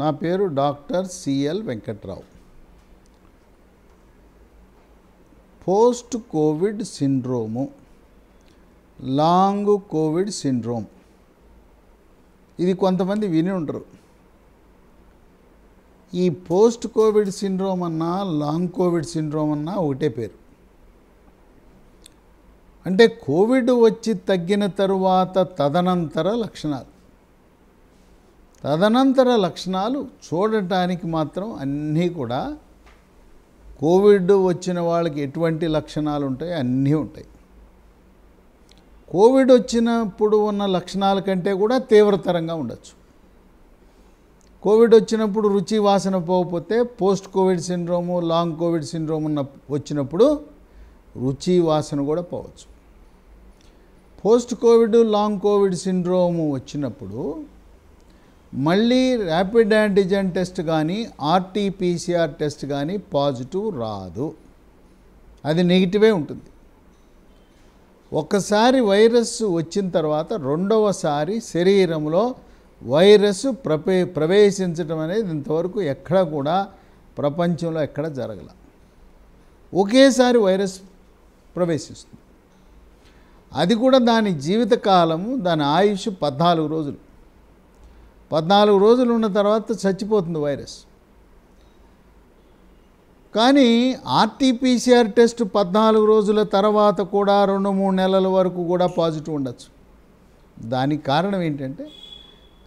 నా పేరు doctor C L Venkatrao post COVID syndrome long COVID syndrome ఇది కొంతమంది విని ఉంటారు ఈ పోస్ట్ కోవిడ్ సిండ్రోమ్ అన్నా లాంగ్ కోవిడ్ సిండ్రోమ్ అన్నా ఒకటే పేరు అంటే కోవిడ్ వచ్చి తగ్గిన తరువాత తదనంతర లక్షణాలు తదనంతర లక్షణాలు చూడటానికి మాత్రం అన్నీ కూడా కోవిడ్ వచ్చిన వాళ్ళకి ఎటువంటి లక్షణాలు ఉంటాయి అన్నీ ఉంటాయి కోవిడ్ వచ్చినప్పుడు ఉన్న లక్షణాల కంటే కూడా తీవ్రతరంగా ఉండొచ్చు కోవిడ్ వచ్చినప్పుడు రుచి వాసన పోకపోతే post COVID syndrome long COVID syndrome ఉన్న వచ్చినప్పుడు రుచి వాసన కూడా పోవచ్చు post COVID long COVID syndrome వచ్చినప్పుడు మళ్ళీ ర్యాపిడ్ యాంటిజెన్ టెస్ట్ కానీ ఆర్టీపీసీఆర్ టెస్ట్ కానీ పాజిటివ్ రాదు అది నెగిటివే ఉంటుంది ఒకసారి వైరస్ వచ్చిన తర్వాత రెండవసారి శరీరంలో వైరస్ ప్రపే ప్రవేశించడం అనేది ఇంతవరకు ఎక్కడ కూడా ప్రపంచంలో ఎక్కడ జరగల ఒకేసారి వైరస్ ప్రవేశిస్తుంది అది కూడా దాని జీవితకాలము దాని ఆయుష్ పద్నాలుగు రోజులు పద్నాలుగు రోజులు ఉన్న తర్వాత చచ్చిపోతుంది వైరస్ కానీ ఆర్టీపీసీఆర్ టెస్ట్ పద్నాలుగు రోజుల తర్వాత కూడా రెండు మూడు నెలల వరకు కూడా పాజిటివ్ ఉండొచ్చు దానికి కారణం ఏంటంటే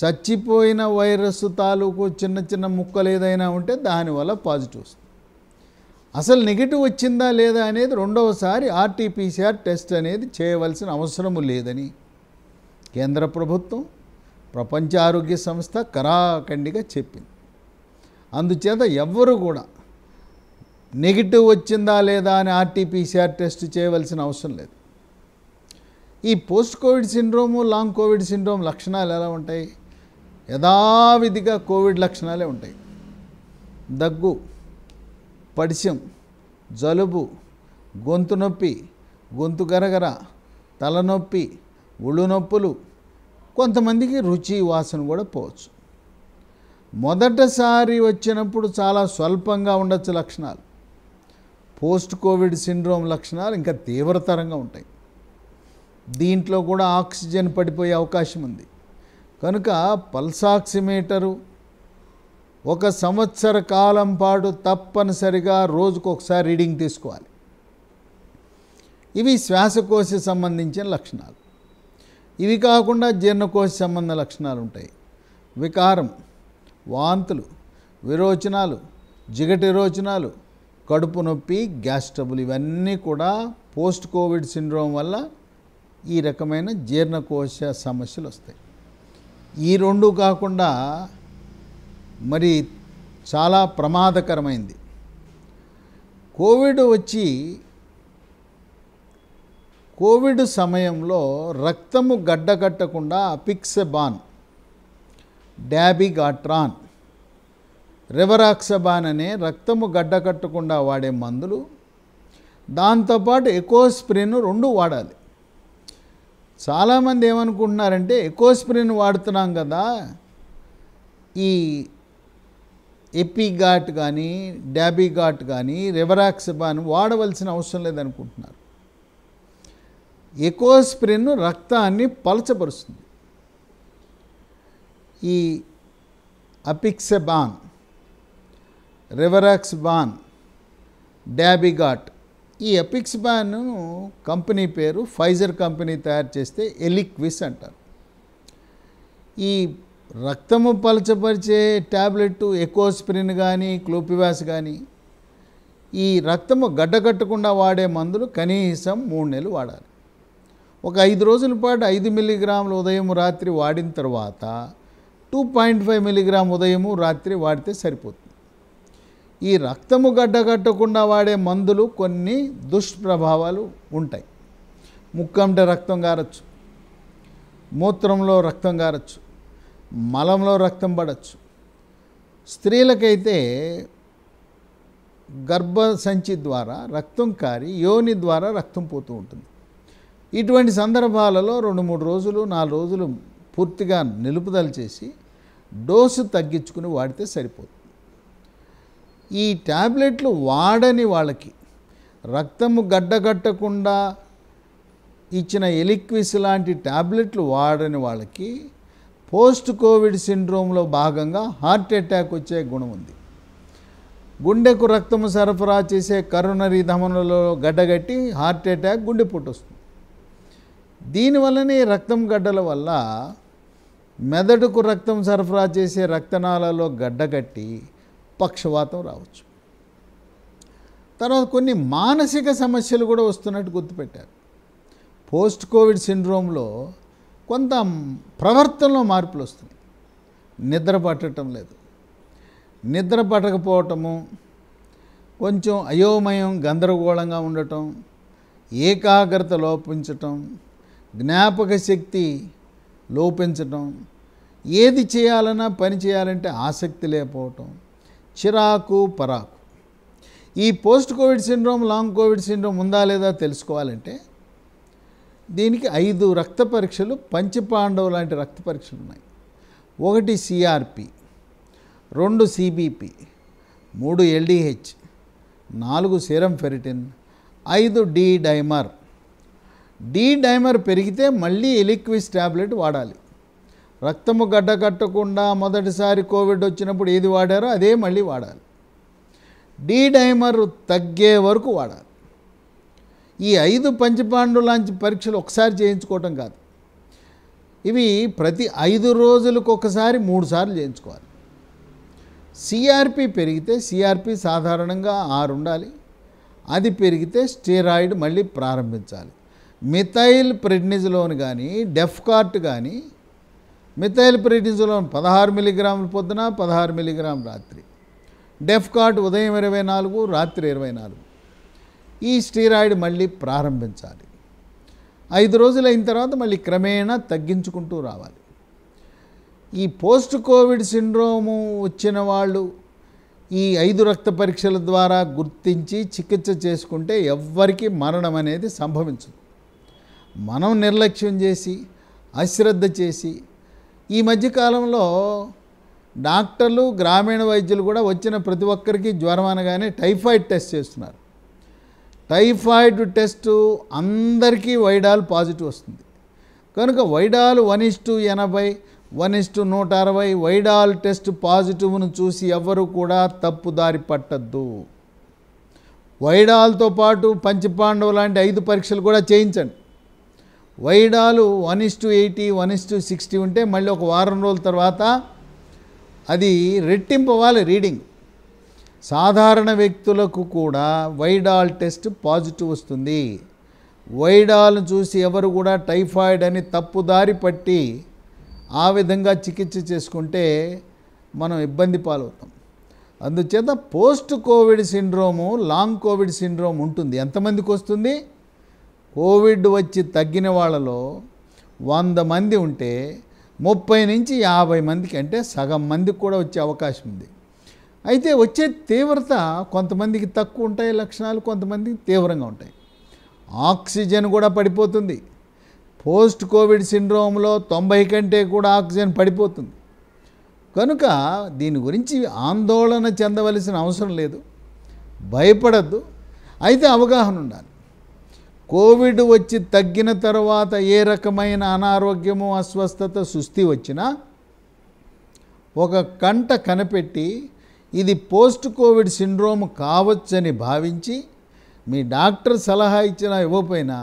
చచ్చిపోయిన వైరస్ తాలూకు చిన్న చిన్న ముక్కలు ఏదైనా ఉంటే దానివల్ల పాజిటివ్ వస్తుంది అసలు నెగిటివ్ వచ్చిందా లేదా అనేది రెండవసారి ఆర్టీపీసీఆర్ టెస్ట్ అనేది చేయవలసిన అవసరము లేదని కేంద్ర ప్రభుత్వం ప్రపంచ ఆరోగ్య సంస్థ కరాఖండిగా చెప్పింది అందుచేత ఎవ్వరు కూడా నెగిటివ్ వచ్చిందా లేదా అని ఆర్టీపీసీఆర్ టెస్ట్ చేయవలసిన అవసరం లేదు ఈ post COVID syndrome long COVID syndrome లక్షణాలు ఎలా ఉంటాయి యథావిధిగా కోవిడ్ లక్షణాలే ఉంటాయి దగ్గు పడిశం జలుబు గొంతు నొప్పి గొంతు గరగర తలనొప్పి ఒళ్ళు నొప్పులు కొంతమందికి రుచి వాసన కూడా పోవచ్చు మొదటిసారి వచ్చినప్పుడు చాలా స్వల్పంగా ఉండొచ్చు లక్షణాలు పోస్ట్ కోవిడ్ సిండ్రోమ్ లక్షణాలు ఇంకా తీవ్రతరంగా ఉంటాయి దీంట్లో కూడా ఆక్సిజన్ పడిపోయే అవకాశం ఉంది కనుక పల్సాక్సిమీటరు ఒక సంవత్సర కాలం పాటు తప్పనిసరిగా రోజుకు ఒకసారి రీడింగ్ తీసుకోవాలి ఇవి శ్వాసకోశ సంబంధించిన లక్షణాలు ఇవి కాకుండా జీర్ణకోశ సంబంధ లక్షణాలు ఉంటాయి వికారం వాంతులు విరోచనాలు జిగటి రోచనాలు కడుపు నొప్పి గ్యాస్ ట్రబుల్ ఇవన్నీ కూడా పోస్ట్ కోవిడ్ సిండ్రోమ్ వల్ల ఈ రకమైన జీర్ణకోశ సమస్యలు వస్తాయి ఈ రెండు కాకుండా మరి చాలా ప్రమాదకరమైంది కోవిడ్ వచ్చి కోవిడ్ సమయంలో రక్తము గడ్డగట్టకుండా పిక్సెబాన్ డాబిగాట్రాన్ రెవరాక్సబాన్ అనే రక్తము గడ్డకట్టకుండా వాడే మందులు దాంతోపాటు ఎకోస్ప్రిన్ రెండు వాడాలి చాలామంది ఏమనుకుంటున్నారంటే ఎకోస్ప్రిన్ వాడుతున్నాం కదా ఈ ఎపిగాట్ కానీ డాబిగాట్ కానీ రెవరాక్సబాన్ వాడవలసిన అవసరం లేదనుకుంటున్నారు ఎకోస్ప్రిన్ రక్తాన్ని పలచపరుస్తుంది ఈ అపిక్సెబాన్ బాన్ డాబిగాట్ ఈ అపిక్స్బాన్ కంపెనీ పేరు ఫైజర్ కంపెనీ తయారు చేస్తే ఎలిక్విస్ అంటారు ఈ రక్తము పలచపరిచే ట్యాబ్లెట్ ఎకోస్ప్రిన్ కానీ క్లోపివాస్ కానీ ఈ రక్తము గడ్డకట్టకుండా వాడే మందులు కనీసం మూడు నెలలు వాడాలి ఒక ఐదు రోజుల పాటు ఐదు మిల్లీగ్రాములు ఉదయం రాత్రి వాడిన తర్వాత టూ పాయింట్ ఫైవ్ మిల్లీగ్రామ్ ఉదయము రాత్రి వాడితే సరిపోతుంది ఈ రక్తము గడ్డగట్టకుండా వాడే మందులు కొన్ని దుష్ప్రభావాలు ఉంటాయి ముక్కంట రక్తం కారచ్చు మూత్రంలో రక్తం కారచ్చు మలంలో రక్తం పడచ్చు స్త్రీలకైతే గర్భసంచి ద్వారా రక్తం కారి యోని ద్వారా రక్తం పోతూ ఉంటుంది ఇటువంటి సందర్భాలలో రెండు మూడు రోజులు నాలుగు రోజులు పూర్తిగా నిలుపుదల చేసి డోసు తగ్గించుకుని వాడితే సరిపోతుంది ఈ ట్యాబ్లెట్లు వాడని వాళ్ళకి రక్తము గడ్డగట్టకుండా ఇచ్చిన ఎలిక్విస్ లాంటి ట్యాబ్లెట్లు వాడని వాళ్ళకి పోస్ట్ కోవిడ్ సిండ్రోమ్లో భాగంగా హార్ట్ అటాక్ వచ్చే గుణం ఉంది గుండెకు రక్తము సరఫరా చేసే కరోనరీ ధమనులలో గడ్డగట్టి హార్ట్ అటాక్ గుండెపోటు వస్తుంది దీనివల్లనే రక్తం గడ్డల వల్ల మెదడుకు రక్తం సరఫరా చేసే గడ్డ గడ్డగట్టి పక్షవాతం రావచ్చు తర్వాత కొన్ని మానసిక సమస్యలు కూడా వస్తున్నట్టు గుర్తుపెట్టారు పోస్ట్ కోవిడ్ సిండ్రోమ్లో కొంత ప్రవర్తనలో మార్పులు వస్తున్నాయి నిద్ర పట్టడం లేదు నిద్ర పట్టకపోవటము కొంచెం అయోమయం గందరగోళంగా ఉండటం ఏకాగ్రత లోపించటం జ్ఞాపక శక్తి లోపించటం ఏది చేయాలన్నా పని చేయాలంటే ఆసక్తి లేకపోవటం చిరాకు పరాకు ఈ post COVID syndrome long COVID syndrome ఉందా లేదా తెలుసుకోవాలంటే దీనికి ఐదు రక్త పరీక్షలు పంచపాండవు లాంటి రక్త పరీక్షలు ఉన్నాయి ఒకటి సిఆర్పి రెండు సిబిపి మూడు ఎల్డిహెచ్ నాలుగు సీరం ఫెరిటిన్ ఐదు డి డైమర్ డి డైమర్ పెరిగితే మళ్ళీ ఎలిక్విస్ ట్యాబ్లెట్ వాడాలి రక్తము గడ్డ కట్టకుండా మొదటిసారి కోవిడ్ వచ్చినప్పుడు ఏది వాడారో అదే మళ్ళీ వాడాలి డి డైమర్ తగ్గే వరకు వాడాలి ఈ ఐదు పంచపాండు లాంటి పరీక్షలు ఒకసారి చేయించుకోవటం కాదు ఇవి ప్రతి ఐదు రోజులకు ఒకసారి మూడుసార్లు చేయించుకోవాలి సిఆర్పి పెరిగితే సిఆర్పి సాధారణంగా ఆరు ఉండాలి అది పెరిగితే స్టీరాయిడ్ మళ్ళీ ప్రారంభించాలి మిథైల్ ప్రెడ్నిజలోన్ కానీ డెఫ్కార్ట్ కానీ మిథైల్ ప్రెడ్నిజలోన్ పదహారు మిలీగ్రాములు పొద్దున పదహారు మిలీగ్రాములు రాత్రి డెఫ్కార్ట్ ఉదయం ఇరవై నాలుగు రాత్రి ఇరవై నాలుగు ఈ స్టీరాయిడ్ మళ్ళీ ప్రారంభించాలి ఐదు రోజులు అయిన తర్వాత మళ్ళీ క్రమేణా తగ్గించుకుంటూ రావాలి ఈ పోస్ట్ కోవిడ్ సిండ్రోము వచ్చిన వాళ్ళు ఈ ఐదు రక్త పరీక్షల ద్వారా గుర్తించి చికిత్స చేసుకుంటే ఎవ్వరికీ మరణం అనేది సంభవించదు మనం నిర్లక్ష్యం చేసి అశ్రద్ధ చేసి ఈ మధ్యకాలంలో డాక్టర్లు గ్రామీణ వైద్యులు కూడా వచ్చిన ప్రతి ఒక్కరికి జ్వరం అనగానే టైఫాయిడ్ టెస్ట్ చేస్తున్నారు టైఫాయిడ్ టెస్ట్ అందరికీ వైడాల్ పాజిటివ్ వస్తుంది కనుక వైడాల్ వన్ ఇస్టు ఎనభై వన్ ఇస్టు నూట అరవై వైడాల్ టెస్ట్ పాజిటివ్ను చూసి ఎవరు కూడా తప్పుదారి పట్టద్దు వైడాల్తో పాటు పంచపాండవు లాంటి ఐదు పరీక్షలు కూడా చేయించండి Widal one is to eighty one is to sixty ఉంటే మళ్ళీ ఒక వారం రోజుల తర్వాత అది రెట్టింపవాలి రీడింగ్ సాధారణ వ్యక్తులకు కూడా వైడాల్ టెస్ట్ పాజిటివ్ వస్తుంది వైడాల్ను చూసి ఎవరు కూడా టైఫాయిడ్ అని తప్పుదారి పట్టి ఆ విధంగా చికిత్స చేసుకుంటే మనం ఇబ్బంది పాలవుతాం అందుచేత post COVID syndrome long COVID syndrome ఉంటుంది ఎంతమందికి వస్తుంది కోవిడ్ వచ్చి తగ్గిన వాళ్ళలో వంద మంది ఉంటే ముప్పై నుంచి యాభై మందికి అంటే సగం మందికి కూడా వచ్చే అవకాశం ఉంది అయితే వచ్చే తీవ్రత కొంతమందికి తక్కువ ఉంటాయి లక్షణాలు కొంతమందికి తీవ్రంగా ఉంటాయి ఆక్సిజన్ కూడా పడిపోతుంది పోస్ట్ కోవిడ్ సిండ్రోమ్లో తొంభై కంటే కూడా ఆక్సిజన్ పడిపోతుంది కనుక దీని గురించి ఆందోళన చెందవలసిన అవసరం లేదు భయపడద్దు అయితే అవగాహన ఉండాలి కోవిడ్ వచ్చి తగ్గిన తర్వాత ఏ రకమైన అనారోగ్యము అస్వస్థత సుస్థి వచ్చినా ఒక కంట కనిపెట్టి ఇది పోస్ట్ కోవిడ్ సిండ్రోమ్ కావచ్చని భావించి మీ డాక్టర్ సలహా ఇచ్చినా ఇవ్వకపోయినా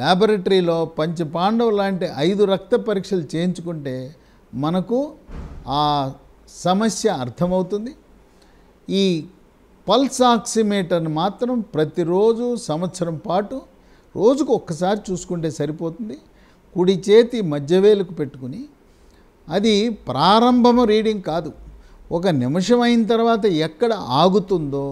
ల్యాబొరేటరీలో పంచపాండవు లాంటి ఐదు రక్త పరీక్షలు చేయించుకుంటే మనకు ఆ సమస్య అర్థమవుతుంది ఈ పల్స్ ఆక్సిమీటర్ని మాత్రం ప్రతిరోజు సంవత్సరం పాటు రోజుకు ఒక్కసారి చూసుకుంటే సరిపోతుంది కుడి చేతి మధ్యవేలుకు పెట్టుకుని అది ప్రారంభము రీడింగ్ కాదు ఒక నిమిషం అయిన తర్వాత ఎక్కడ ఆగుతుందో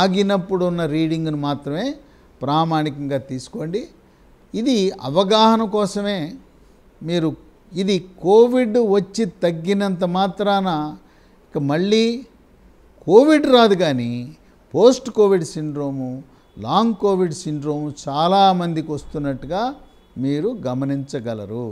ఆగినప్పుడు ఉన్న రీడింగ్ను మాత్రమే ప్రామాణికంగా తీసుకోండి ఇది అవగాహన కోసమే మీరు ఇది కోవిడ్ వచ్చి తగ్గినంత మాత్రాన ఇక మళ్ళీ కోవిడ్ రాదు కానీ post COVID syndrome long COVID syndrome చాలామందికి వస్తున్నట్టుగా మీరు గమనించగలరు